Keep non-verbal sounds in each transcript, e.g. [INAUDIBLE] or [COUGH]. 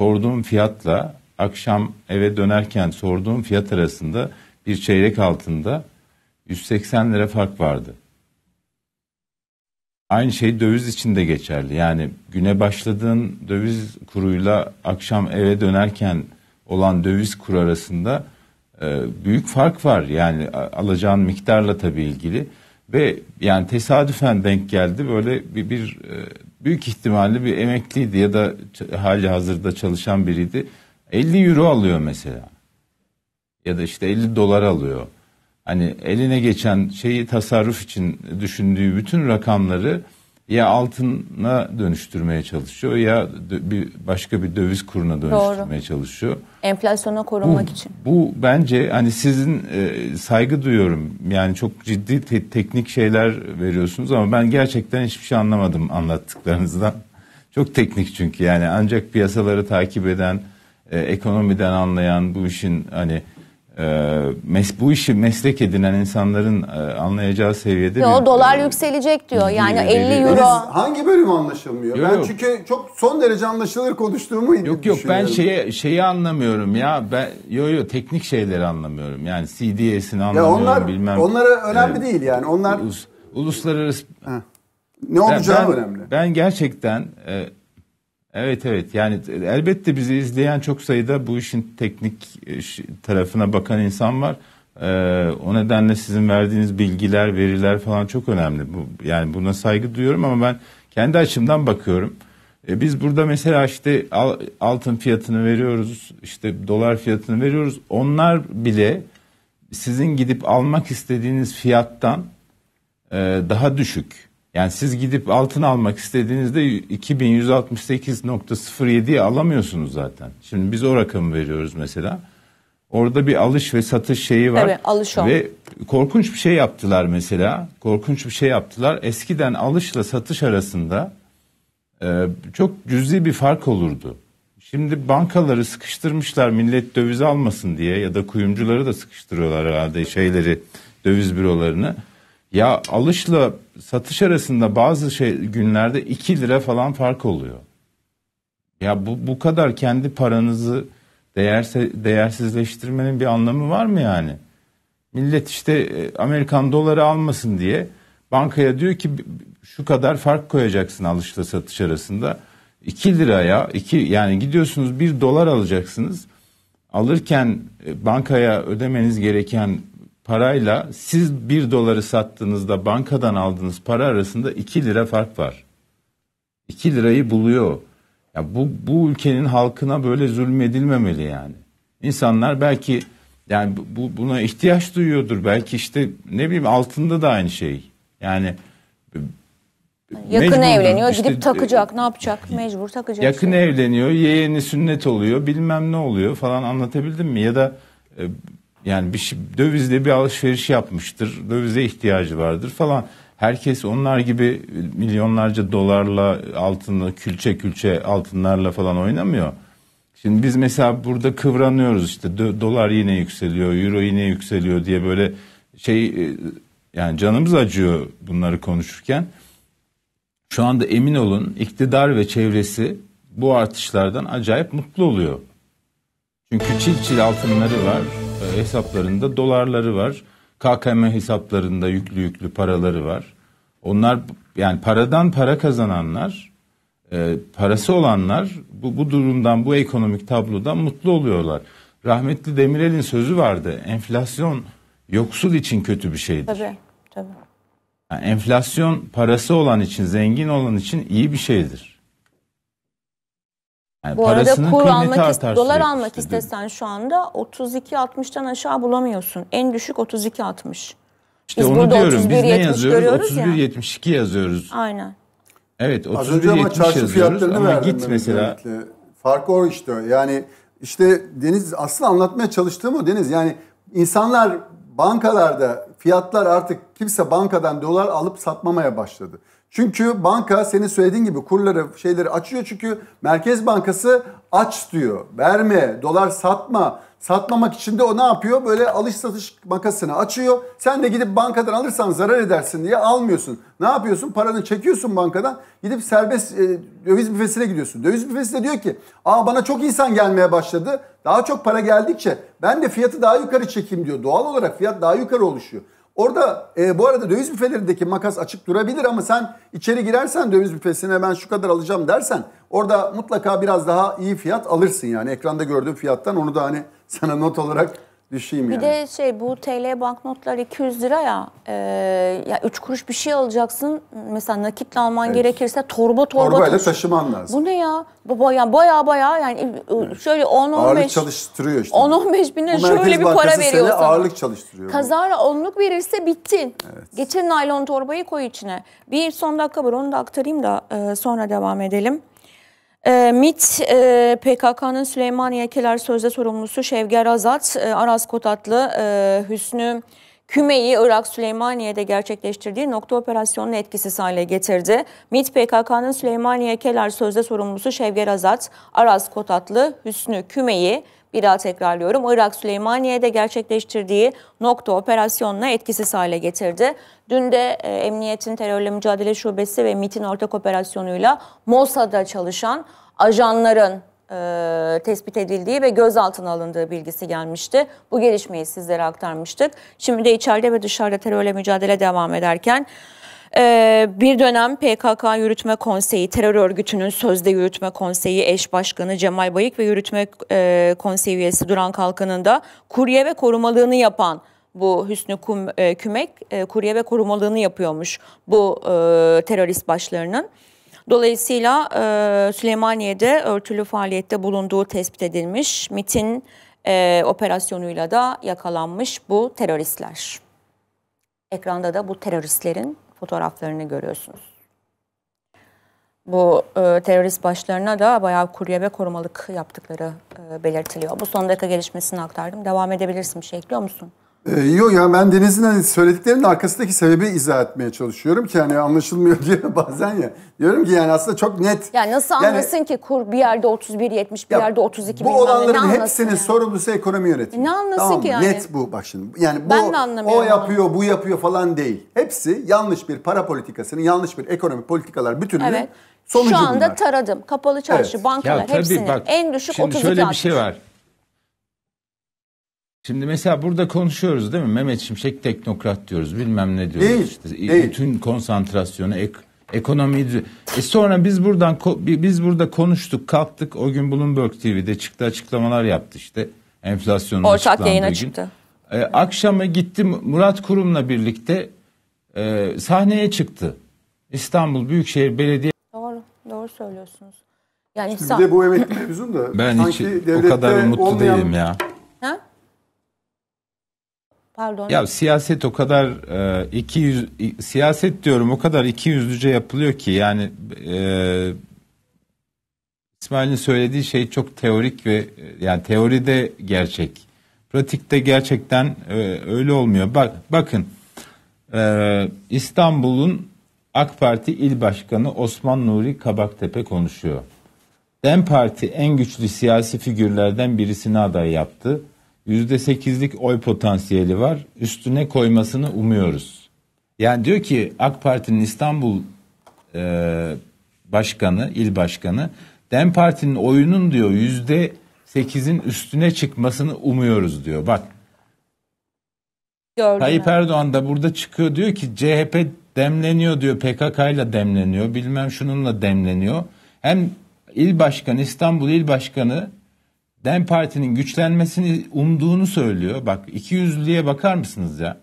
sorduğum fiyatla akşam eve dönerken sorduğum fiyat arasında bir çeyrek altında 180 lira fark vardı. Aynı şey döviz için de geçerli. Yani güne başladığın döviz kuruyla akşam eve dönerken olan döviz kuru arasında e, büyük fark var. Yani alacağın miktarla tabii ilgili ve yani tesadüfen denk geldi böyle bir, bir e, büyük ihtimalle bir emekliydi ya da hali hazırda çalışan biriydi. 50 euro alıyor mesela. Ya da işte 50 dolar alıyor. Hani eline geçen şeyi tasarruf için düşündüğü bütün rakamları ya altına dönüştürmeye çalışıyor ya bir başka bir döviz kuruna dönüştürmeye Doğru. çalışıyor. Enflasyona korunmak bu, için. Bu bence hani sizin e, saygı duyuyorum. Yani çok ciddi te- teknik şeyler veriyorsunuz ama ben gerçekten hiçbir şey anlamadım anlattıklarınızdan. [LAUGHS] Çok teknik çünkü yani ancak piyasaları takip eden, e, ekonomiden anlayan bu işin hani ee, mes bu işi meslek edinen insanların e, anlayacağı seviyede Yo, bir, dolar e, yükselecek diyor. Yani 50 euro. Biz hangi bölüm anlaşılmıyor? Yok, ben yok. çünkü çok son derece anlaşılır konuştuğumu Yok yok ben şeye şeyi anlamıyorum ya. Ben yo yo teknik şeyleri anlamıyorum. Yani CDS'ini anlamıyorum ya onlar, bilmem. Onlara önemli e, değil yani. Onlar ulus, uluslararası Heh. ne olacağı ben, önemli. Ben gerçekten e, Evet evet yani e, elbette bizi izleyen çok sayıda bu işin teknik e, tarafına bakan insan var. Ee, o nedenle sizin verdiğiniz bilgiler, veriler falan çok önemli. Bu, yani buna saygı duyuyorum ama ben kendi açımdan bakıyorum. Ee, biz burada mesela işte altın fiyatını veriyoruz, işte dolar fiyatını veriyoruz. Onlar bile sizin gidip almak istediğiniz fiyattan e, daha düşük. Yani siz gidip altın almak istediğinizde 2168.07'yi alamıyorsunuz zaten. Şimdi biz o rakamı veriyoruz mesela. Orada bir alış ve satış şeyi var. Evet, alış o. Ve korkunç bir şey yaptılar mesela. Korkunç bir şey yaptılar. Eskiden alışla satış arasında e, çok cüzi bir fark olurdu. Şimdi bankaları sıkıştırmışlar millet döviz almasın diye ya da kuyumcuları da sıkıştırıyorlar herhalde şeyleri döviz bürolarını. Ya alışla satış arasında bazı şey günlerde 2 lira falan fark oluyor. Ya bu bu kadar kendi paranızı değerse değersizleştirmenin bir anlamı var mı yani? Millet işte e, Amerikan doları almasın diye bankaya diyor ki şu kadar fark koyacaksın alışla satış arasında. 2 liraya 2 yani gidiyorsunuz 1 dolar alacaksınız. Alırken e, bankaya ödemeniz gereken parayla siz bir doları sattığınızda bankadan aldığınız para arasında iki lira fark var. İki lirayı buluyor. Ya bu, bu ülkenin halkına böyle zulmedilmemeli yani. İnsanlar belki yani bu, buna ihtiyaç duyuyordur. Belki işte ne bileyim altında da aynı şey. Yani e, Yakın evleniyor işte, gidip e, takacak ne yapacak mecbur takacak. Yakın şey. evleniyor yeğeni sünnet oluyor bilmem ne oluyor falan anlatabildim mi? Ya da e, yani bir şey, dövizle bir alışveriş yapmıştır. Dövize ihtiyacı vardır falan. Herkes onlar gibi milyonlarca dolarla altını külçe külçe altınlarla falan oynamıyor. Şimdi biz mesela burada kıvranıyoruz işte do- dolar yine yükseliyor, euro yine yükseliyor diye böyle şey e, yani canımız acıyor bunları konuşurken. Şu anda emin olun iktidar ve çevresi bu artışlardan acayip mutlu oluyor. Çünkü çil çil altınları var, e, hesaplarında dolarları var. KKM hesaplarında yüklü yüklü paraları var. Onlar yani paradan para kazananlar, e, parası olanlar bu, bu durumdan, bu ekonomik tablodan mutlu oluyorlar. Rahmetli Demirel'in sözü vardı. Enflasyon yoksul için kötü bir şeydir. Tabii, tabii. Yani enflasyon parası olan için, zengin olan için iyi bir şeydir. Yani Bu arada kur almak, ist- dolar almak istesen şu anda 32.60'tan aşağı bulamıyorsun. En düşük 32.60. İşte Biz onu burada diyorum. Biz ne yazıyoruz? görüyoruz ya. yazıyoruz. Aynen. Evet Az 31.70 yazıyoruz ama git mesela. özellikle. Fark o işte. Yani işte Deniz aslında anlatmaya çalıştığım o Deniz. Yani insanlar bankalarda fiyatlar artık kimse bankadan dolar alıp satmamaya başladı. Çünkü banka senin söylediğin gibi kurları şeyleri açıyor çünkü Merkez Bankası aç diyor. Verme, dolar satma. Satmamak için de o ne yapıyor? Böyle alış satış makasını açıyor. Sen de gidip bankadan alırsan zarar edersin diye almıyorsun. Ne yapıyorsun? Paranı çekiyorsun bankadan. Gidip serbest e, döviz büfesine gidiyorsun. Döviz büfesi de diyor ki aa bana çok insan gelmeye başladı. Daha çok para geldikçe ben de fiyatı daha yukarı çekeyim diyor. Doğal olarak fiyat daha yukarı oluşuyor. Orada e, bu arada döviz büfelerindeki makas açık durabilir ama sen içeri girersen döviz büfesine ben şu kadar alacağım dersen orada mutlaka biraz daha iyi fiyat alırsın yani ekranda gördüğün fiyattan onu da hani sana not olarak düşeyim bir yani. Bir de şey bu TL banknotlar 200 lira ya, e, ya 3 kuruş bir şey alacaksın. Mesela nakitle alman evet. gerekirse torba torba Torbayla taş- taşıman lazım. Bu ne ya? Baya baya baya yani e, şöyle 10-15 ağırlık çalıştırıyor işte. 10-15 bin lira şöyle bir para veriyor sana. ağırlık çalıştırıyor. Kazara onluk verirse bittin. Evet. Geçir naylon torbayı koy içine. Bir son dakika var onu da aktarayım da e, sonra devam edelim. Ee, e, MIT, e, PKK'nın Süleymaniyekeler Sözde Sorumlusu Şevger Azat, e, Aras Kotatlı, e, Hüsnü Kümeyi Irak Süleymaniye'de gerçekleştirdiği nokta operasyonunu etkisiz hale getirdi. Mit PKK'nın Süleymaniye Keler Sözde Sorumlusu Şevger Azat, Aras Kotatlı, Hüsnü Kümeyi bir daha tekrarlıyorum. Irak Süleymaniye'de gerçekleştirdiği nokta operasyonla etkisiz hale getirdi. Dün de e, Emniyetin Terörle Mücadele Şubesi ve MIT'in ortak operasyonuyla Mossad'da çalışan ajanların e, tespit edildiği ve gözaltına alındığı bilgisi gelmişti. Bu gelişmeyi sizlere aktarmıştık. Şimdi de içeride ve dışarıda terörle mücadele devam ederken ee, bir dönem PKK Yürütme Konseyi, terör örgütünün sözde Yürütme Konseyi eş başkanı Cemal Bayık ve Yürütme e, Konseyi üyesi Duran Kalkan'ın da kurye ve korumalığını yapan bu Hüsnü Kum, e, Kümek e, kurye ve korumalığını yapıyormuş bu e, terörist başlarının. Dolayısıyla e, Süleymaniye'de örtülü faaliyette bulunduğu tespit edilmiş. MIT'in e, operasyonuyla da yakalanmış bu teröristler. Ekranda da bu teröristlerin fotoğraflarını görüyorsunuz. Bu e, terörist başlarına da bayağı kurye ve korumalık yaptıkları e, belirtiliyor. Bu son dakika gelişmesini aktardım. Devam edebilirsin. Bir şey ekliyor musun? Ee, yok ya ben Deniz'in hani söylediklerinin arkasındaki sebebi izah etmeye çalışıyorum ki hani anlaşılmıyor [LAUGHS] diye bazen ya. Diyorum ki yani aslında çok net. Yani nasıl yani, anlasın ki kur bir yerde 31 70 bir ya, yerde 32 Bu olanların hepsinin yani? sorumlusu ekonomi yönetimi. E ne anlasın tamam, ki yani? Net bu bak şimdi. Yani bu ben de anlamıyorum o yapıyor onu. bu yapıyor falan değil. Hepsi yanlış bir para politikasının yanlış bir ekonomi politikalar bütününün evet. sonucu Şu anda bunlar. taradım. Kapalı çarşı, evet. bankalar ya, hepsinin bak, en düşük 32 Şimdi şöyle bir şey var. Şimdi mesela burada konuşuyoruz değil mi? Mehmet Şimşek teknokrat diyoruz bilmem ne diyoruz. Değil, işte. değil. Bütün konsantrasyonu ek, ekonomiyi... E sonra biz buradan biz burada konuştuk kalktık o gün Bloomberg TV'de çıktı açıklamalar yaptı işte. Enflasyonun Ortak yayına çıktı. E, akşamı gitti Murat Kurum'la birlikte e, sahneye çıktı. İstanbul Büyükşehir Belediye... Doğru, doğru söylüyorsunuz. Yani Şimdi bir de bu emekli mevzum da ben sanki hiç, o kadar mutlu olmayan... değilim ya. Pardon. Ya siyaset o kadar e, iki yüz siyaset diyorum o kadar iki yüzlüce yapılıyor ki yani e, İsmail'in söylediği şey çok teorik ve e, yani teoride gerçek. Pratikte gerçekten e, öyle olmuyor. Bak bakın e, İstanbul'un AK Parti il başkanı Osman Nuri Kabaktepe konuşuyor. DEM Parti en güçlü siyasi figürlerden birisini aday yaptı. %8'lik oy potansiyeli var. Üstüne koymasını umuyoruz. Yani diyor ki AK Parti'nin İstanbul e, başkanı, il başkanı DEM Parti'nin oyunun diyor %8'in üstüne çıkmasını umuyoruz diyor. Bak Gördüm Tayyip ben. Erdoğan da burada çıkıyor diyor ki CHP demleniyor diyor PKK ile demleniyor bilmem şununla demleniyor. Hem il başkanı İstanbul il başkanı Dem Parti'nin güçlenmesini umduğunu söylüyor. Bak iki bakar mısınız ya?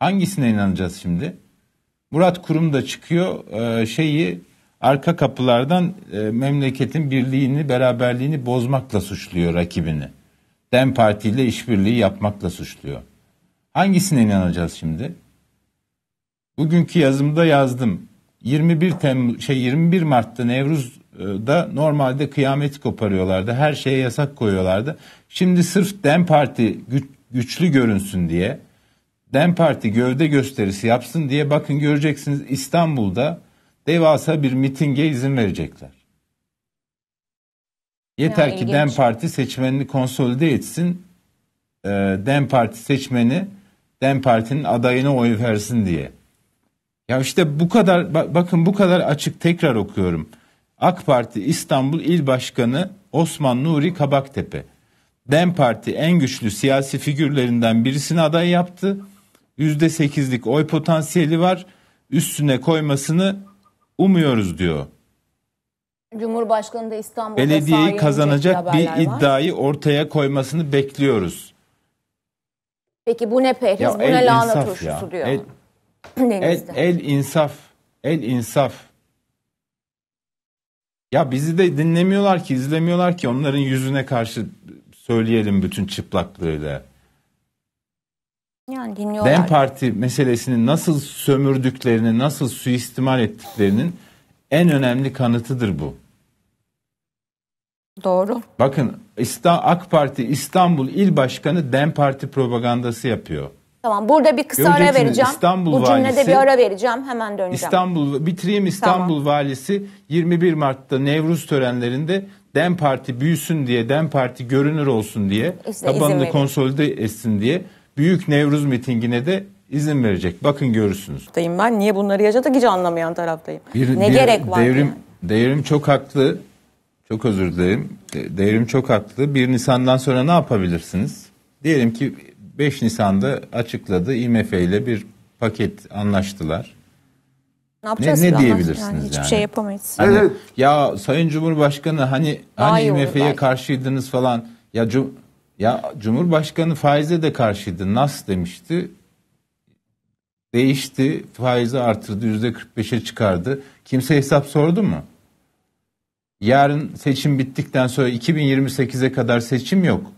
Hangisine inanacağız şimdi? Murat Kurum da çıkıyor e, şeyi arka kapılardan e, memleketin birliğini, beraberliğini bozmakla suçluyor rakibini. Dem Parti ile işbirliği yapmakla suçluyor. Hangisine inanacağız şimdi? Bugünkü yazımda yazdım. 21 Temmuz şey 21 Mart'ta Nevruz ee, da normalde kıyamet koparıyorlardı. Her şeye yasak koyuyorlardı. Şimdi sırf Dem Parti güç, güçlü görünsün diye Dem Parti gövde gösterisi yapsın diye bakın göreceksiniz İstanbul'da devasa bir mitinge izin verecekler. Yeter ya, ki Dem Parti seçmenini konsolide etsin. E, Dem Parti seçmeni Dem Parti'nin adayına oy versin diye. Ya işte bu kadar bakın bu kadar açık tekrar okuyorum. AK Parti İstanbul İl Başkanı Osman Nuri Kabaktepe. DEM Parti en güçlü siyasi figürlerinden birisini aday yaptı. yüzde sekizlik oy potansiyeli var. Üstüne koymasını umuyoruz diyor. Cumhurbaşkanı da İstanbul'da belediyeyi kazanacak bir iddiayı var. ortaya koymasını bekliyoruz. Peki bu ne pehriz, ya bu ne lahana turşusu ya. diyor. El, el, el insaf, el insaf. Ya bizi de dinlemiyorlar ki, izlemiyorlar ki onların yüzüne karşı söyleyelim bütün çıplaklığıyla. Yani dinliyorlar. Dem Parti meselesini nasıl sömürdüklerini, nasıl suistimal ettiklerinin en önemli kanıtıdır bu. Doğru. Bakın AK Parti İstanbul İl Başkanı Dem Parti propagandası yapıyor. Tamam burada bir kısa ara vereceğim. İstanbul Bu cümlede bir ara vereceğim hemen döneceğim. İstanbul bitireyim İstanbul tamam. valisi 21 Mart'ta Nevruz törenlerinde Dem Parti büyüsün diye, Dem Parti görünür olsun diye, işte tabanını konsolide etsin diye büyük Nevruz mitingine de izin verecek. Bakın görürsünüz. Ben niye bunları yaşadık hiç anlamayan taraftayım. Bir, ne bir gerek var? Devrim, yani? devrim çok haklı. Çok özür dilerim. Devrim çok haklı. 1 Nisan'dan sonra ne yapabilirsiniz? Diyelim ki 5 Nisan'da açıkladı. IMF ile bir paket anlaştılar. Ne, ne, ne diyebilirsiniz yani? Hiçbir yani. şey yapamayız. Hani, evet. Ya Sayın Cumhurbaşkanı hani Daha hani IMF'ye karşıydınız falan. Ya cum ya Cumhurbaşkanı faize de karşıydı. Nasıl demişti. Değişti. Faizi artırdı. Yüzde 45'e çıkardı. Kimse hesap sordu mu? Yarın seçim bittikten sonra 2028'e kadar seçim yok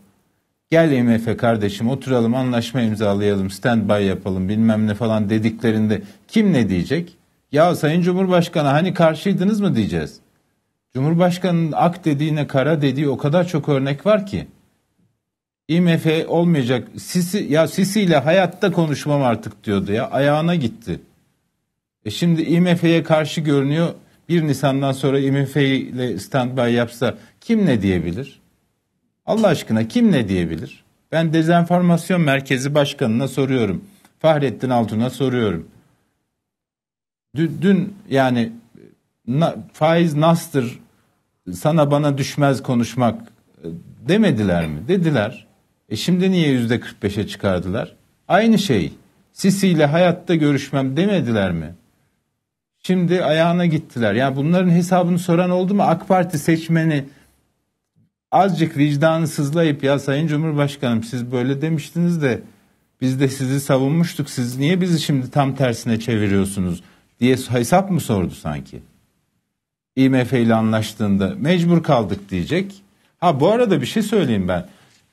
gel IMF kardeşim oturalım anlaşma imzalayalım stand by yapalım bilmem ne falan dediklerinde kim ne diyecek? Ya Sayın Cumhurbaşkanı hani karşıydınız mı diyeceğiz. Cumhurbaşkanının ak dediğine kara dediği o kadar çok örnek var ki. IMF olmayacak. Sisi, ya sisiyle hayatta konuşmam artık diyordu ya. Ayağına gitti. E şimdi IMF'ye karşı görünüyor. 1 Nisan'dan sonra IMF ile standby yapsa kim ne diyebilir? Allah aşkına kim ne diyebilir? Ben dezenformasyon merkezi başkanına soruyorum. Fahrettin Altun'a soruyorum. Dün, dün yani na, faiz nastır sana bana düşmez konuşmak e, demediler mi? Dediler. E şimdi niye yüzde 45'e çıkardılar? Aynı şey. Sisi ile hayatta görüşmem demediler mi? Şimdi ayağına gittiler. Yani bunların hesabını soran oldu mu? AK Parti seçmeni azıcık vicdansızlayıp ya Sayın Cumhurbaşkanım siz böyle demiştiniz de biz de sizi savunmuştuk siz niye bizi şimdi tam tersine çeviriyorsunuz diye hesap mı sordu sanki? IMF ile anlaştığında mecbur kaldık diyecek. Ha bu arada bir şey söyleyeyim ben.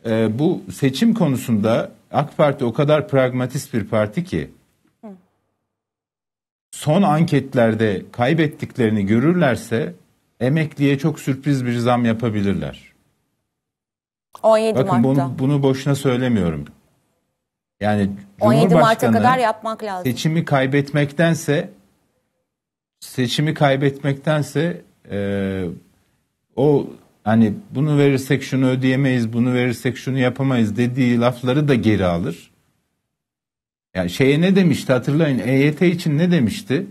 Ee, bu seçim konusunda AK Parti o kadar pragmatist bir parti ki son anketlerde kaybettiklerini görürlerse emekliye çok sürpriz bir zam yapabilirler. 17 Bakın Mart'ta. Bunu, bunu boşuna söylemiyorum. Yani 17 Mart'a kadar yapmak lazım. Seçimi kaybetmektense seçimi kaybetmektense e, o hani bunu verirsek şunu ödeyemeyiz, bunu verirsek şunu yapamayız dediği lafları da geri alır. Yani şeye ne demişti hatırlayın EYT için ne demişti?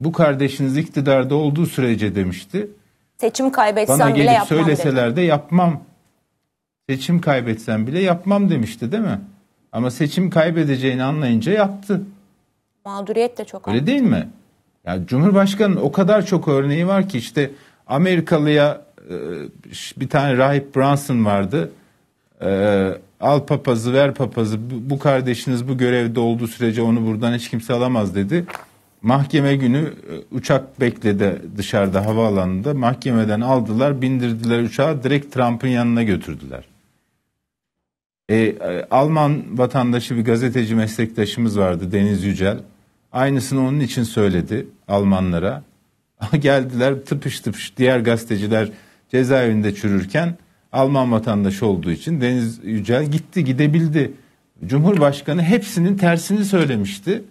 Bu kardeşiniz iktidarda olduğu sürece demişti. Seçim kaybetsem bile yapmam. Bana gelip söyleseler de yapmam Seçim kaybetsem bile yapmam demişti değil mi? Ama seçim kaybedeceğini anlayınca yaptı. Mağduriyet de çok Öyle değil mi? Ya Cumhurbaşkanı'nın o kadar çok örneği var ki işte Amerikalıya e, bir tane rahip Branson vardı. E, Al papazı ver papazı bu kardeşiniz bu görevde olduğu sürece onu buradan hiç kimse alamaz dedi. Mahkeme günü e, uçak bekledi dışarıda havaalanında. Mahkemeden aldılar bindirdiler uçağı direkt Trump'ın yanına götürdüler. E, e, Alman vatandaşı bir gazeteci meslektaşımız vardı Deniz Yücel. Aynısını onun için söyledi Almanlara. [LAUGHS] Geldiler tıpış tıpış diğer gazeteciler cezaevinde çürürken Alman vatandaşı olduğu için Deniz Yücel gitti gidebildi. Cumhurbaşkanı hepsinin tersini söylemişti.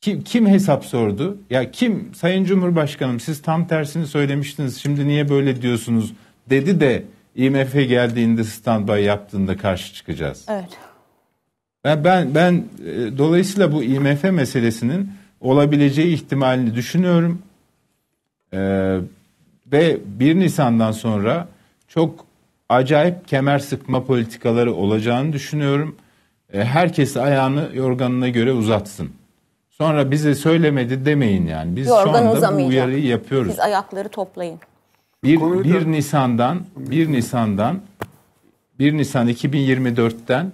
Kim, kim hesap sordu? Ya kim Sayın Cumhurbaşkanım siz tam tersini söylemiştiniz şimdi niye böyle diyorsunuz dedi de IMF geldiğinde standby yaptığında karşı çıkacağız. Evet. Ben ben ben e, dolayısıyla bu IMF meselesinin olabileceği ihtimalini düşünüyorum. E, ve 1 Nisan'dan sonra çok acayip kemer sıkma politikaları olacağını düşünüyorum. E, herkes ayağını yorganına göre uzatsın. Sonra bize söylemedi demeyin yani. Biz Yorgan şu anda bu uyarıyı yapıyoruz. Siz ayakları toplayın. 1, 1 Nisan'dan 1 Nisan'dan 1 Nisan 2024'ten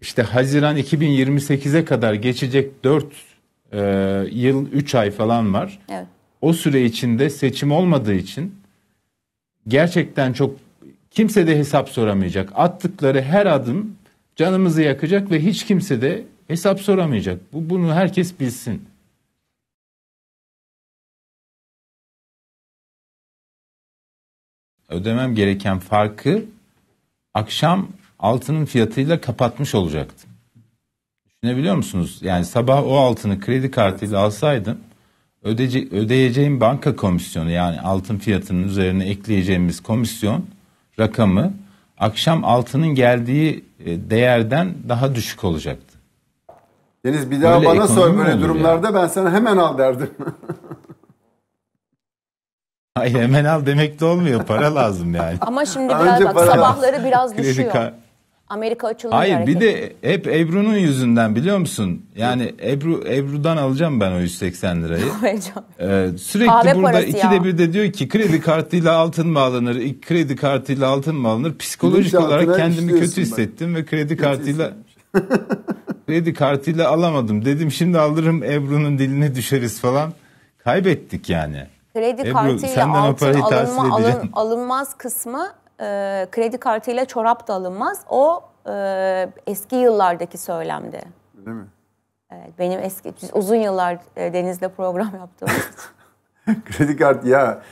işte Haziran 2028'e kadar geçecek 4 e, yıl 3 ay falan var. Evet. O süre içinde seçim olmadığı için gerçekten çok kimse de hesap soramayacak. Attıkları her adım canımızı yakacak ve hiç kimse de hesap soramayacak. Bu bunu herkes bilsin. ödemem gereken farkı akşam altının fiyatıyla kapatmış olacaktım. Düşünebiliyor musunuz? Yani sabah o altını kredi kartıyla alsaydım ödece, ödeyeceğim banka komisyonu yani altın fiyatının üzerine ekleyeceğimiz komisyon rakamı akşam altının geldiği e, değerden daha düşük olacaktı. Deniz bir daha Öyle bana sor böyle durumlarda yani. ben sana hemen al derdim. [LAUGHS] Hayır hemen al demek de olmuyor. Para lazım yani. Ama şimdi biraz Önce bak para sabahları lazım. biraz düşüyor. ka- Amerika açılıyor. Hayır bir de hep Ebru'nun yüzünden biliyor musun? Yani Ebru Ebru'dan alacağım ben o 180 lirayı. Alacağım. [LAUGHS] Ee, sürekli Kahve burada iki de bir de diyor ki kredi kartıyla altın mı alınır? kredi kartıyla altın mı alınır? Psikolojik Bilinç olarak kendimi kötü işliyorsun ben. hissettim ve kredi kartıyla [LAUGHS] kredi kartıyla alamadım. Dedim şimdi alırım Ebru'nun diline düşeriz falan. Kaybettik yani. Kredi Ebru, kartıyla altın alınma, alın, alınmaz kısmı e, kredi kartıyla çorap da alınmaz. O e, eski yıllardaki söylemdi. Değil mi? Evet, benim eski uzun yıllar e, Deniz'le program yaptığım [LAUGHS] Kredi kart ya.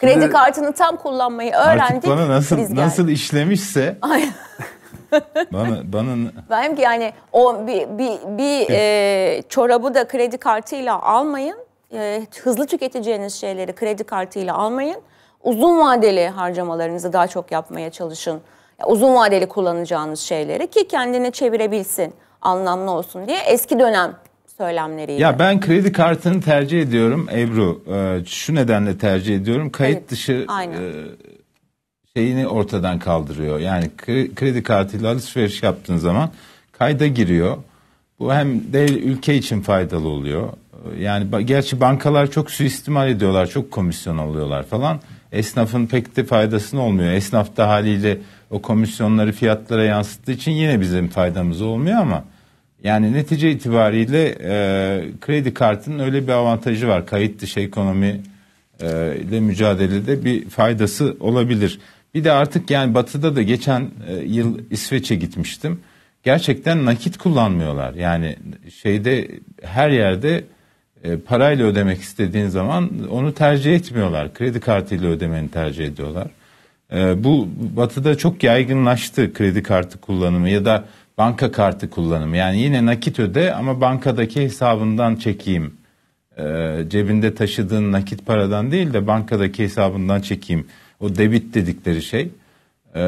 Şimdi, Kredi kartını tam kullanmayı öğrendik. Artık bana nasıl nasıl işlemişse. [LAUGHS] bana bana Benim ki yani o bir bir, bir e, çorabı da kredi kartıyla almayın e, hızlı tüketeceğiniz şeyleri kredi kartıyla almayın. Uzun vadeli harcamalarınızı daha çok yapmaya çalışın. Ya, uzun vadeli kullanacağınız şeyleri ki kendini çevirebilsin, anlamlı olsun diye eski dönem söylemleriyle. Ya ben kredi kartını tercih ediyorum Ebru. E, şu nedenle tercih ediyorum. Kayıt evet, dışı E, şeyini ortadan kaldırıyor. Yani kredi kartıyla alışveriş yaptığın zaman kayda giriyor. Bu hem de ülke için faydalı oluyor yani gerçi bankalar çok suistimal ediyorlar, çok komisyon alıyorlar falan. Esnafın pek de faydasını olmuyor. Esnaf da haliyle o komisyonları fiyatlara yansıttığı için yine bizim faydamız olmuyor ama yani netice itibariyle e, kredi kartının öyle bir avantajı var. Kayıt dışı ekonomi e, ile mücadelede bir faydası olabilir. Bir de artık yani batıda da geçen e, yıl İsveç'e gitmiştim. Gerçekten nakit kullanmıyorlar. Yani şeyde her yerde e, parayla ödemek istediğin zaman onu tercih etmiyorlar. Kredi kartıyla ödemeni tercih ediyorlar. E, bu batıda çok yaygınlaştı kredi kartı kullanımı ya da banka kartı kullanımı. Yani yine nakit öde ama bankadaki hesabından çekeyim. E, cebinde taşıdığın nakit paradan değil de bankadaki hesabından çekeyim. O debit dedikleri şey e,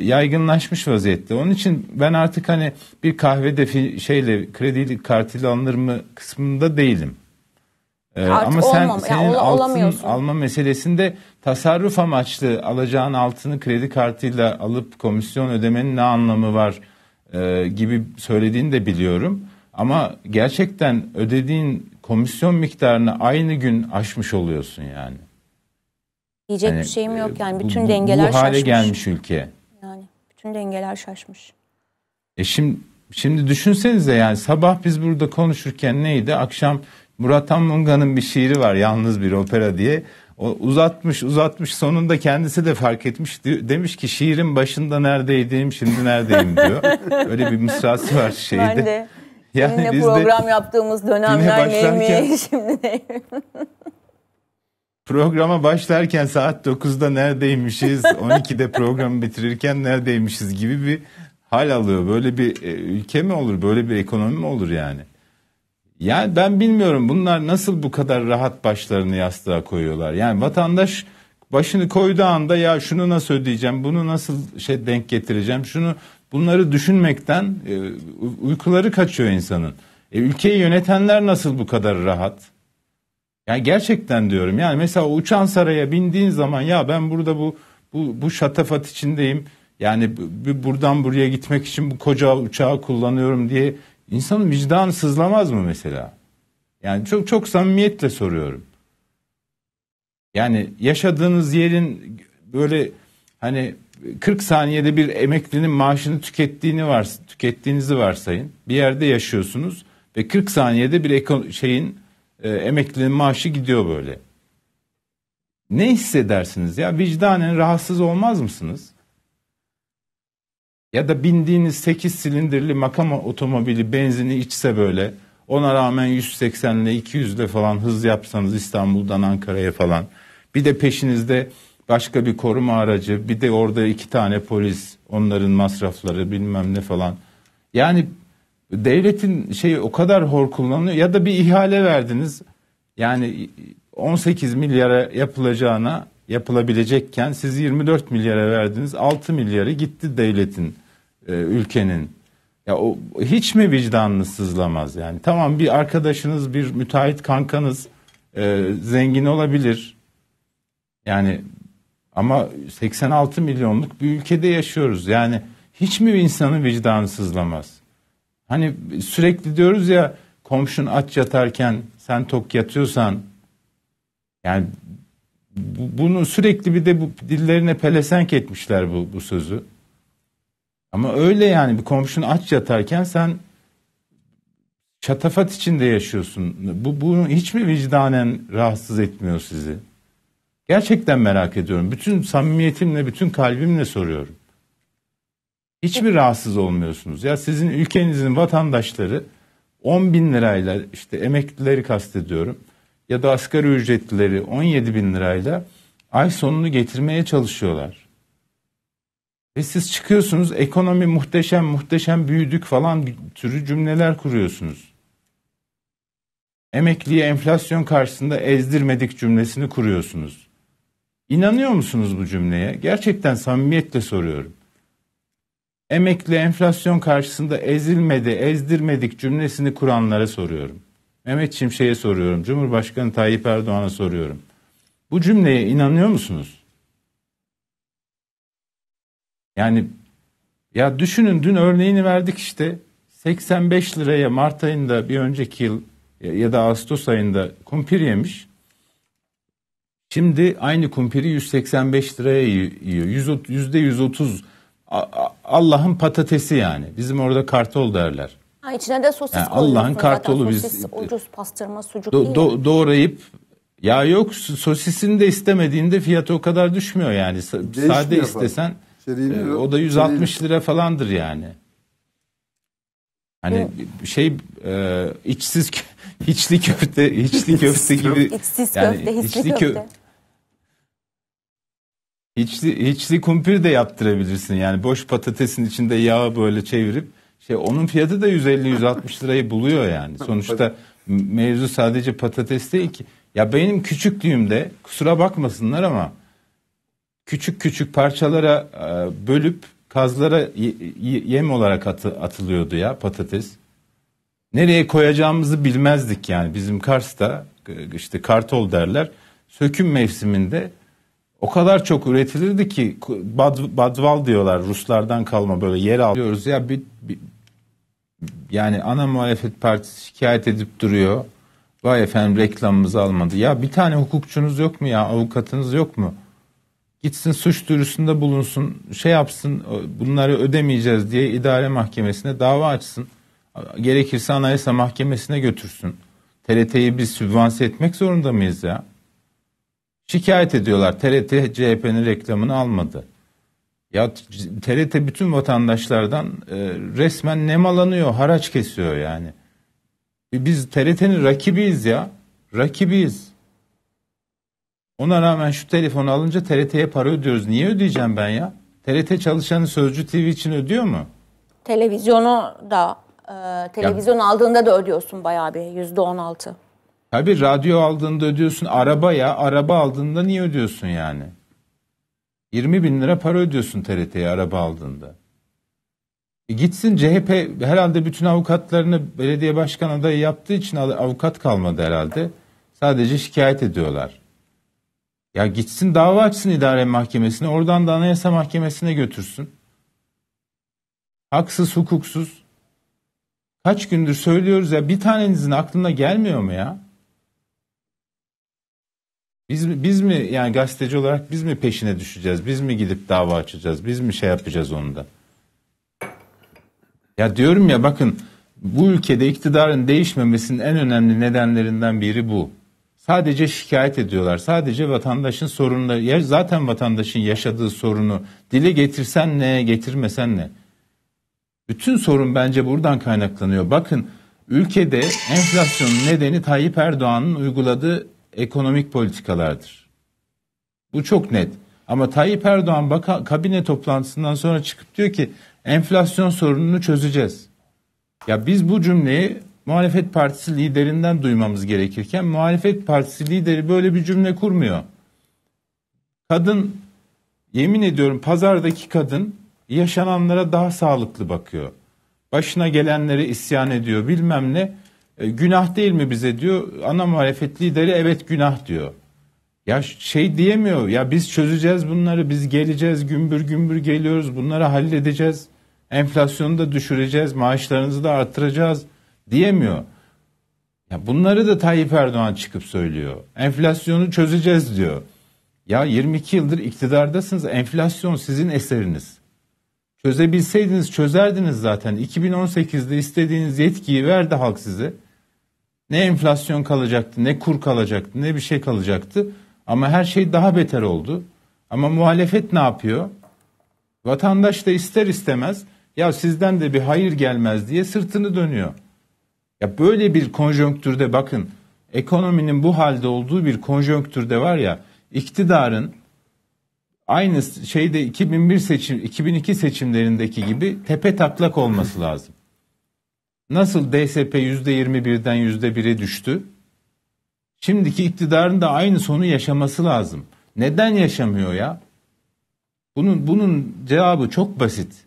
yaygınlaşmış vaziyette. Onun için ben artık hani bir kahve defi şeyle kredi kartıyla alınır mı kısmında değilim. Ee, Artık ama sen olmam, senin yani altın alma meselesinde tasarruf amaçlı alacağın altını kredi kartıyla alıp komisyon ödemenin ne anlamı var e, gibi söylediğini de biliyorum. Ama gerçekten ödediğin komisyon miktarını aynı gün aşmış oluyorsun yani. Diyecek yani, bir şeyim yok e, yani bütün bu, dengeler şaşmış. bu hale şaşmış. gelmiş ülke. Yani bütün dengeler şaşmış. E şimdi şimdi düşünsenize yani sabah biz burada konuşurken neydi? Akşam Murat Hamunga'nın bir şiiri var yalnız bir opera diye. O uzatmış uzatmış sonunda kendisi de fark etmiş demiş ki şiirin başında neredeydim şimdi neredeyim diyor. [LAUGHS] Öyle bir mısrası var şeyde. Ben de. Yani yine program de, yaptığımız dönemler neymiş [LAUGHS] şimdi programa başlarken saat 9'da neredeymişiz, 12'de programı bitirirken neredeymişiz gibi bir hal alıyor. Böyle bir e, ülke mi olur, böyle bir ekonomi mi olur yani? Yani ben bilmiyorum bunlar nasıl bu kadar rahat başlarını yastığa koyuyorlar. Yani vatandaş başını koyduğu anda ya şunu nasıl ödeyeceğim, bunu nasıl şey denk getireceğim, şunu bunları düşünmekten e, uykuları kaçıyor insanın. E, ülkeyi yönetenler nasıl bu kadar rahat? Yani gerçekten diyorum. Yani mesela uçan saraya bindiğin zaman ya ben burada bu bu, bu şatafat içindeyim. Yani buradan buraya gitmek için bu koca uçağı kullanıyorum diye İnsanın vicdanı sızlamaz mı mesela? Yani çok çok samimiyetle soruyorum. Yani yaşadığınız yerin böyle hani 40 saniyede bir emeklinin maaşını tükettiğini var, tükettiğinizi varsayın. Bir yerde yaşıyorsunuz ve 40 saniyede bir eko, şeyin e, emeklinin maaşı gidiyor böyle. Ne hissedersiniz ya? Vicdanen rahatsız olmaz mısınız? ya da bindiğiniz 8 silindirli makam otomobili benzini içse böyle ona rağmen 180 ile 200 ile falan hız yapsanız İstanbul'dan Ankara'ya falan bir de peşinizde başka bir koruma aracı bir de orada iki tane polis onların masrafları bilmem ne falan yani devletin şeyi o kadar hor kullanılıyor ya da bir ihale verdiniz yani 18 milyara yapılacağına yapılabilecekken siz 24 milyara verdiniz 6 milyarı gitti devletin e, ülkenin. Ya o hiç mi vicdanınız sızlamaz yani? Tamam bir arkadaşınız, bir müteahhit kankanız e, zengin olabilir. Yani ama 86 milyonluk bir ülkede yaşıyoruz. Yani hiç mi insanın vicdanı sızlamaz? Hani sürekli diyoruz ya komşun aç yatarken sen tok yatıyorsan yani bunu sürekli bir de bu dillerine pelesenk etmişler bu, bu sözü. Ama öyle yani bir komşun aç yatarken sen şatafat içinde yaşıyorsun. Bu bunu hiç mi vicdanen rahatsız etmiyor sizi? Gerçekten merak ediyorum. Bütün samimiyetimle, bütün kalbimle soruyorum. Hiçbir rahatsız olmuyorsunuz? Ya sizin ülkenizin vatandaşları 10 bin lirayla işte emeklileri kastediyorum ya da asgari ücretlileri 17 bin lirayla ay sonunu getirmeye çalışıyorlar. Ve siz çıkıyorsunuz ekonomi muhteşem muhteşem büyüdük falan türü cümleler kuruyorsunuz. Emekliye enflasyon karşısında ezdirmedik cümlesini kuruyorsunuz. İnanıyor musunuz bu cümleye? Gerçekten samimiyetle soruyorum. Emekli enflasyon karşısında ezilmedi, ezdirmedik cümlesini kuranlara soruyorum. Mehmet Şimşek'e soruyorum, Cumhurbaşkanı Tayyip Erdoğan'a soruyorum. Bu cümleye inanıyor musunuz? Yani ya düşünün dün örneğini verdik işte 85 liraya Mart ayında bir önceki yıl ya da Ağustos ayında kumpir yemiş. Şimdi aynı kumpiri 185 liraya yiyor. Yüzde 130 Allah'ın patatesi yani. Bizim orada kartol derler. Ha, içine de sosis yani Allah'ın kartolu zaten. sosis, biz e, ucuz pastırma sucuk do, do, doğrayıp ya yok sosisini de istemediğinde fiyatı o kadar düşmüyor yani. Değişmiyor Sade falan. istesen Şeriğini, ee, o da 160 şeriğini. lira falandır yani. Hani Hı. şey e, içsiz [LAUGHS] içli köfte hiçli köfte gibi İçsiz yani köfte, hiçli köfte. Hiçli hiçli kumpir de yaptırabilirsin. Yani boş patatesin içinde yağ böyle çevirip şey onun fiyatı da 150-160 [LAUGHS] lirayı buluyor yani. Sonuçta mevzu sadece patates değil ki. Ya benim küçüklüğümde kusura bakmasınlar ama küçük küçük parçalara e, bölüp kazlara yem olarak atılıyordu ya patates. Nereye koyacağımızı bilmezdik yani bizim Kars'ta işte kartol derler. Söküm mevsiminde o kadar çok üretilirdi ki bad, badval diyorlar Ruslardan kalma böyle yer alıyoruz ya bir, bir yani ana muhalefet partisi şikayet edip duruyor. Vay efendim reklamımızı almadı. Ya bir tane hukukçunuz yok mu ya avukatınız yok mu? gitsin suç duyurusunda bulunsun şey yapsın bunları ödemeyeceğiz diye idare mahkemesine dava açsın. Gerekirse anayasa mahkemesine götürsün. TRT'yi biz sübvanse etmek zorunda mıyız ya? Şikayet ediyorlar TRT CHP'nin reklamını almadı. Ya TRT bütün vatandaşlardan e, resmen nemalanıyor, haraç kesiyor yani. E, biz TRT'nin rakibiyiz ya. Rakibiyiz. Ona rağmen şu telefonu alınca TRT'ye para ödüyoruz. Niye ödeyeceğim ben ya? TRT çalışanı Sözcü TV için ödüyor mu? Televizyonu da e, televizyon ya. aldığında da ödüyorsun bayağı bir yüzde on altı. Tabii radyo aldığında ödüyorsun. Araba ya araba aldığında niye ödüyorsun yani? 20 bin lira para ödüyorsun TRT'ye araba aldığında. E gitsin CHP herhalde bütün avukatlarını belediye başkan adayı yaptığı için avukat kalmadı herhalde. Sadece şikayet ediyorlar. Ya gitsin dava açsın idare mahkemesine oradan da anayasa mahkemesine götürsün. Haksız hukuksuz. Kaç gündür söylüyoruz ya bir tanenizin aklına gelmiyor mu ya? Biz, biz mi yani gazeteci olarak biz mi peşine düşeceğiz? Biz mi gidip dava açacağız? Biz mi şey yapacağız onu da? Ya diyorum ya bakın bu ülkede iktidarın değişmemesinin en önemli nedenlerinden biri bu. Sadece şikayet ediyorlar. Sadece vatandaşın sorunları, zaten vatandaşın yaşadığı sorunu dile getirsen ne, getirmesen ne. Bütün sorun bence buradan kaynaklanıyor. Bakın ülkede enflasyonun nedeni Tayyip Erdoğan'ın uyguladığı ekonomik politikalardır. Bu çok net. Ama Tayyip Erdoğan baka, kabine toplantısından sonra çıkıp diyor ki enflasyon sorununu çözeceğiz. Ya biz bu cümleyi muhalefet partisi liderinden duymamız gerekirken muhalefet partisi lideri böyle bir cümle kurmuyor. Kadın yemin ediyorum pazardaki kadın yaşananlara daha sağlıklı bakıyor. Başına gelenlere isyan ediyor bilmem ne. E, günah değil mi bize diyor. Ana muhalefet lideri evet günah diyor. Ya şey diyemiyor ya biz çözeceğiz bunları biz geleceğiz gümbür gümbür geliyoruz bunları halledeceğiz. Enflasyonu da düşüreceğiz maaşlarınızı da artıracağız diyemiyor. Ya bunları da Tayyip Erdoğan çıkıp söylüyor. Enflasyonu çözeceğiz diyor. Ya 22 yıldır iktidardasınız. Enflasyon sizin eseriniz. Çözebilseydiniz çözerdiniz zaten. 2018'de istediğiniz yetkiyi verdi halk size. Ne enflasyon kalacaktı, ne kur kalacaktı, ne bir şey kalacaktı. Ama her şey daha beter oldu. Ama muhalefet ne yapıyor? Vatandaş da ister istemez ya sizden de bir hayır gelmez diye sırtını dönüyor. Ya böyle bir konjonktürde bakın ekonominin bu halde olduğu bir konjonktürde var ya iktidarın aynı şeyde 2001 seçim 2002 seçimlerindeki gibi tepe taklak olması lazım. Nasıl DSP %21'den %1'e düştü? Şimdiki iktidarın da aynı sonu yaşaması lazım. Neden yaşamıyor ya? Bunun bunun cevabı çok basit.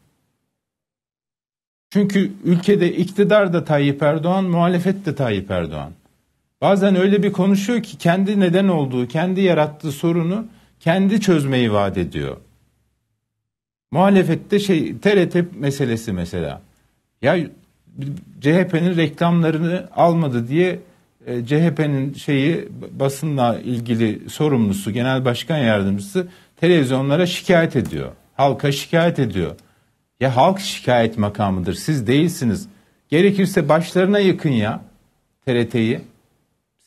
Çünkü ülkede iktidar da Tayyip Erdoğan, muhalefet de Tayyip Erdoğan. Bazen öyle bir konuşuyor ki kendi neden olduğu, kendi yarattığı sorunu kendi çözmeyi vaat ediyor. Muhalefette şey TRT meselesi mesela. Ya CHP'nin reklamlarını almadı diye e, CHP'nin şeyi basınla ilgili sorumlusu, genel başkan yardımcısı televizyonlara şikayet ediyor. Halka şikayet ediyor. Ya halk şikayet makamıdır. Siz değilsiniz. Gerekirse başlarına yakın ya TRT'yi.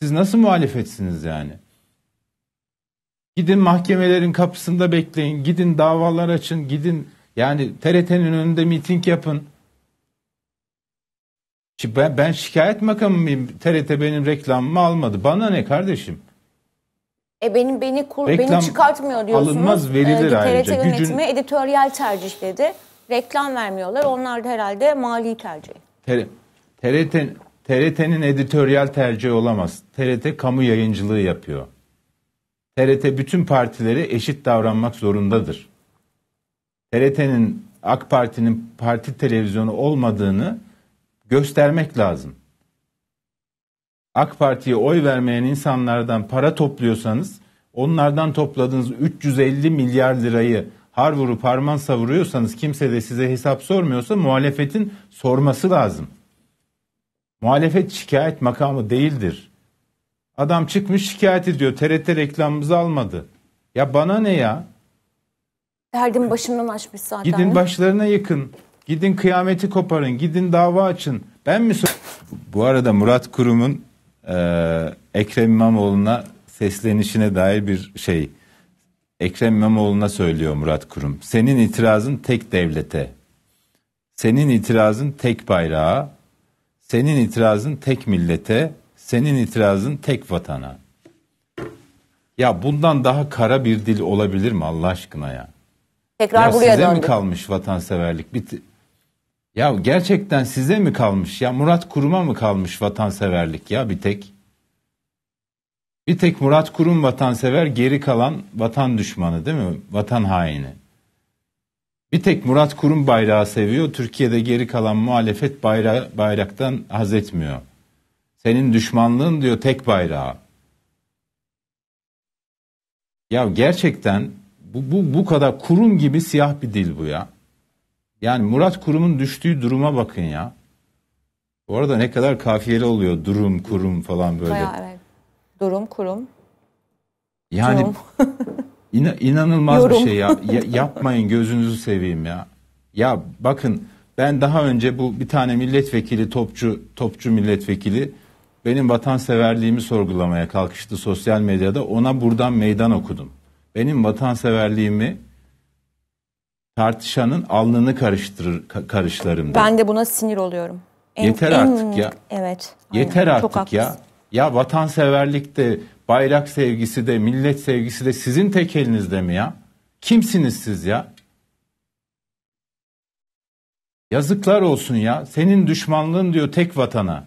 Siz nasıl muhalefetsiniz yani? Gidin mahkemelerin kapısında bekleyin. Gidin davalar açın. Gidin yani TRT'nin önünde miting yapın. Ben, ben şikayet makamı mıyım? TRT benim reklamımı almadı. Bana ne kardeşim? E benim beni kur, Reklam beni çıkartmıyor diyorsunuz. Alınmaz verilir ee, ayrıca. TRT yönetimi Gücün... editoryal tercih dedi reklam vermiyorlar. Onlar da herhalde mali tercih. Ter TRT TRT'nin editoryal tercihi olamaz. TRT kamu yayıncılığı yapıyor. TRT bütün partileri eşit davranmak zorundadır. TRT'nin AK Parti'nin parti televizyonu olmadığını göstermek lazım. AK Parti'ye oy vermeyen insanlardan para topluyorsanız onlardan topladığınız 350 milyar lirayı har vurup harman savuruyorsanız kimse de size hesap sormuyorsa muhalefetin sorması lazım. Muhalefet şikayet makamı değildir. Adam çıkmış şikayet ediyor TRT reklamımızı almadı. Ya bana ne ya? Derdin başından açmış zaten. Gidin başlarına yakın. Gidin kıyameti koparın. Gidin dava açın. Ben mi Bu arada Murat Kurum'un e, Ekrem İmamoğlu'na seslenişine dair bir şey Ekrem İmamoğlu'na söylüyor Murat Kurum. Senin itirazın tek devlete. Senin itirazın tek bayrağa. Senin itirazın tek millete. Senin itirazın tek vatana. Ya bundan daha kara bir dil olabilir mi Allah aşkına ya? Tekrar ya buraya size döndüm. mi kalmış vatanseverlik? Bir ya gerçekten size mi kalmış? Ya Murat Kurum'a mı kalmış vatanseverlik ya bir tek? Bir tek Murat Kurum vatansever, geri kalan vatan düşmanı değil mi? Vatan haini. Bir tek Murat Kurum bayrağı seviyor. Türkiye'de geri kalan muhalefet bayra bayraktan haz etmiyor. Senin düşmanlığın diyor tek bayrağı. Ya gerçekten bu, bu, bu kadar kurum gibi siyah bir dil bu ya. Yani Murat Kurum'un düştüğü duruma bakın ya. Bu arada ne kadar kafiyeli oluyor durum, kurum falan böyle. Bayağı, evet durum, kurum. Yani [LAUGHS] in, inanılmaz Yorum. bir şey ya. ya. Yapmayın gözünüzü seveyim ya. Ya bakın ben daha önce bu bir tane milletvekili topçu topçu milletvekili benim vatanseverliğimi sorgulamaya kalkıştı sosyal medyada. Ona buradan meydan okudum. Benim vatanseverliğimi tartışanın alnını karıştırır karışlarım. Ben de buna sinir oluyorum. En, Yeter en, artık ya. Evet. Yeter aynen, artık ya. Ya vatanseverlik de, bayrak sevgisi de, millet sevgisi de sizin tek elinizde mi ya? Kimsiniz siz ya? Yazıklar olsun ya. Senin düşmanlığın diyor tek vatana.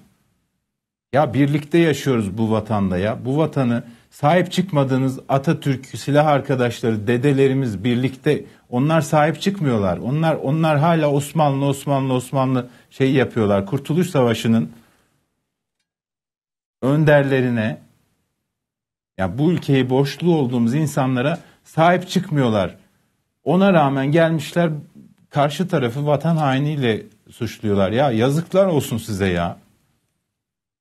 Ya birlikte yaşıyoruz bu vatanda ya. Bu vatanı sahip çıkmadığınız Atatürk silah arkadaşları, dedelerimiz birlikte onlar sahip çıkmıyorlar. Onlar onlar hala Osmanlı Osmanlı Osmanlı şey yapıyorlar. Kurtuluş Savaşı'nın önderlerine ya bu ülkeyi borçlu olduğumuz insanlara sahip çıkmıyorlar. Ona rağmen gelmişler karşı tarafı vatan hainiyle suçluyorlar. Ya yazıklar olsun size ya.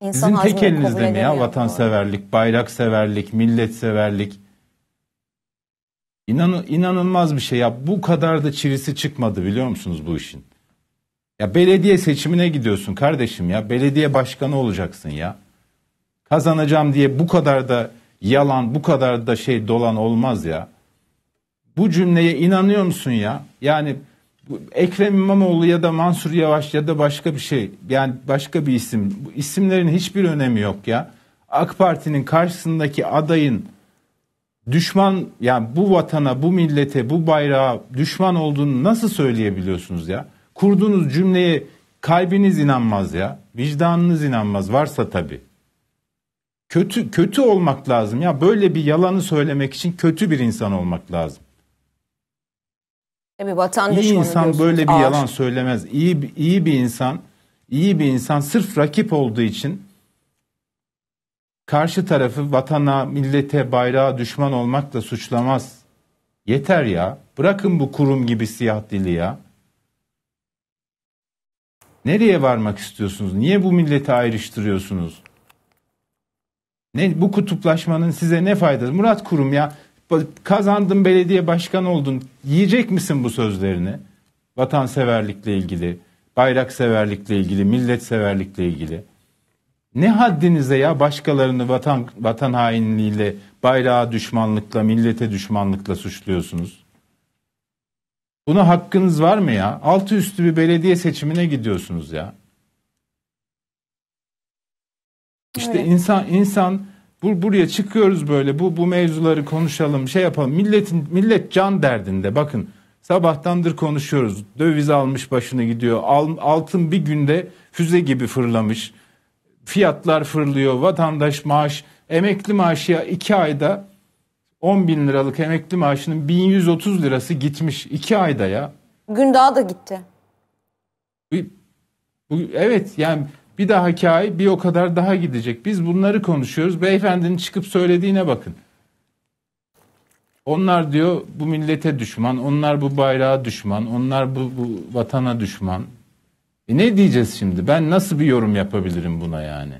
İnsan Sizin tek elinizde mi ya vatanseverlik, bayrakseverlik, milletseverlik? İnan, inanılmaz bir şey ya. Bu kadar da çivisi çıkmadı biliyor musunuz bu işin? Ya belediye seçimine gidiyorsun kardeşim ya. Belediye başkanı olacaksın ya kazanacağım diye bu kadar da yalan, bu kadar da şey dolan olmaz ya. Bu cümleye inanıyor musun ya? Yani Ekrem İmamoğlu ya da Mansur Yavaş ya da başka bir şey yani başka bir isim. Bu isimlerin hiçbir önemi yok ya. AK Parti'nin karşısındaki adayın düşman yani bu vatana, bu millete, bu bayrağa düşman olduğunu nasıl söyleyebiliyorsunuz ya? Kurduğunuz cümleye kalbiniz inanmaz ya. Vicdanınız inanmaz varsa tabii kötü kötü olmak lazım. Ya böyle bir yalanı söylemek için kötü bir insan olmak lazım. Tabii e vatan iyi insan böyle bir Ağır. yalan söylemez. İyi iyi bir insan, iyi bir insan sırf rakip olduğu için karşı tarafı vatana, millete, bayrağa düşman olmakla suçlamaz. Yeter ya. Bırakın bu kurum gibi siyah dili ya. Nereye varmak istiyorsunuz? Niye bu milleti ayrıştırıyorsunuz? Ne, bu kutuplaşmanın size ne faydası? Murat Kurum ya kazandın belediye başkanı oldun. Yiyecek misin bu sözlerini? Vatanseverlikle ilgili, bayrakseverlikle ilgili, milletseverlikle ilgili. Ne haddinize ya başkalarını vatan, vatan hainliğiyle, bayrağa düşmanlıkla, millete düşmanlıkla suçluyorsunuz? Buna hakkınız var mı ya? Altı üstü bir belediye seçimine gidiyorsunuz ya. İşte evet. insan insan bur buraya çıkıyoruz böyle bu bu mevzuları konuşalım şey yapalım. Milletin millet can derdinde bakın. Sabahtandır konuşuyoruz. Döviz almış başını gidiyor. al Altın bir günde füze gibi fırlamış. Fiyatlar fırlıyor. Vatandaş maaş, emekli maaşı ya iki ayda 10 bin liralık emekli maaşının 1130 lirası gitmiş. iki ayda ya. Gün daha da gitti. Bu, bu, evet yani bir dahaki ay bir o kadar daha gidecek. Biz bunları konuşuyoruz. Beyefendinin çıkıp söylediğine bakın. Onlar diyor bu millete düşman, onlar bu bayrağa düşman, onlar bu, bu vatana düşman. E ne diyeceğiz şimdi? Ben nasıl bir yorum yapabilirim buna yani?